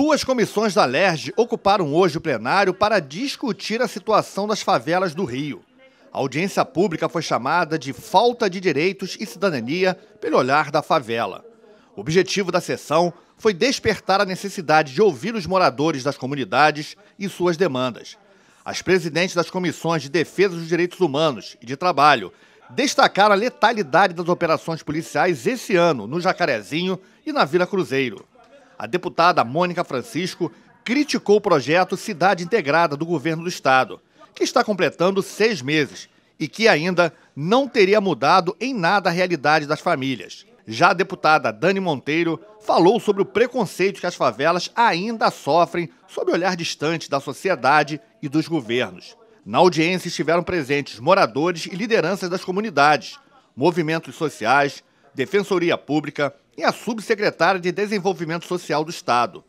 Duas comissões da LERJ ocuparam hoje o plenário para discutir a situação das favelas do Rio. A audiência pública foi chamada de Falta de Direitos e Cidadania pelo Olhar da Favela. O objetivo da sessão foi despertar a necessidade de ouvir os moradores das comunidades e suas demandas. As presidentes das comissões de Defesa dos Direitos Humanos e de Trabalho destacaram a letalidade das operações policiais esse ano no Jacarezinho e na Vila Cruzeiro a deputada Mônica Francisco criticou o projeto Cidade Integrada do governo do estado, que está completando seis meses e que ainda não teria mudado em nada a realidade das famílias. Já a deputada Dani Monteiro falou sobre o preconceito que as favelas ainda sofrem sob o olhar distante da sociedade e dos governos. Na audiência estiveram presentes moradores e lideranças das comunidades, movimentos sociais, defensoria pública, e a subsecretária de Desenvolvimento Social do Estado,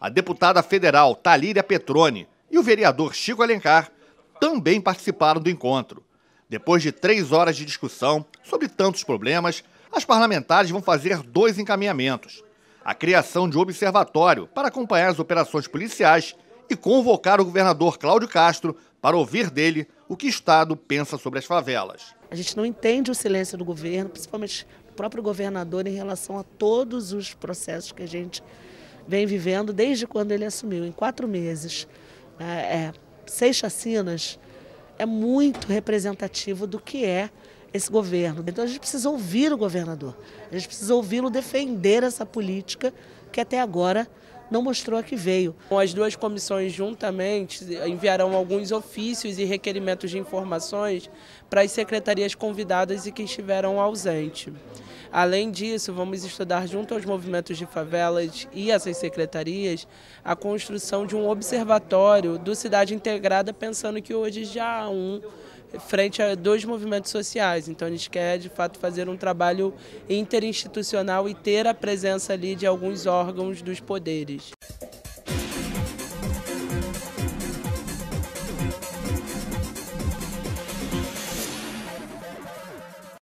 a deputada federal Talíria Petrone e o vereador Chico Alencar também participaram do encontro. Depois de três horas de discussão sobre tantos problemas, as parlamentares vão fazer dois encaminhamentos: a criação de um observatório para acompanhar as operações policiais e convocar o governador Cláudio Castro para ouvir dele o que o Estado pensa sobre as favelas. A gente não entende o silêncio do governo, principalmente próprio governador em relação a todos os processos que a gente vem vivendo desde quando ele assumiu, em quatro meses. É, é, seis chacinas é muito representativo do que é esse governo. Então a gente precisa ouvir o governador, a gente precisa ouvi-lo defender essa política que até agora não mostrou a que veio. As duas comissões juntamente enviarão alguns ofícios e requerimentos de informações para as secretarias convidadas e que estiveram ausentes. Além disso, vamos estudar junto aos movimentos de favelas e essas secretarias a construção de um observatório do Cidade Integrada, pensando que hoje já há um frente a dois movimentos sociais. Então a gente quer, de fato, fazer um trabalho interinstitucional e ter a presença ali de alguns órgãos dos poderes.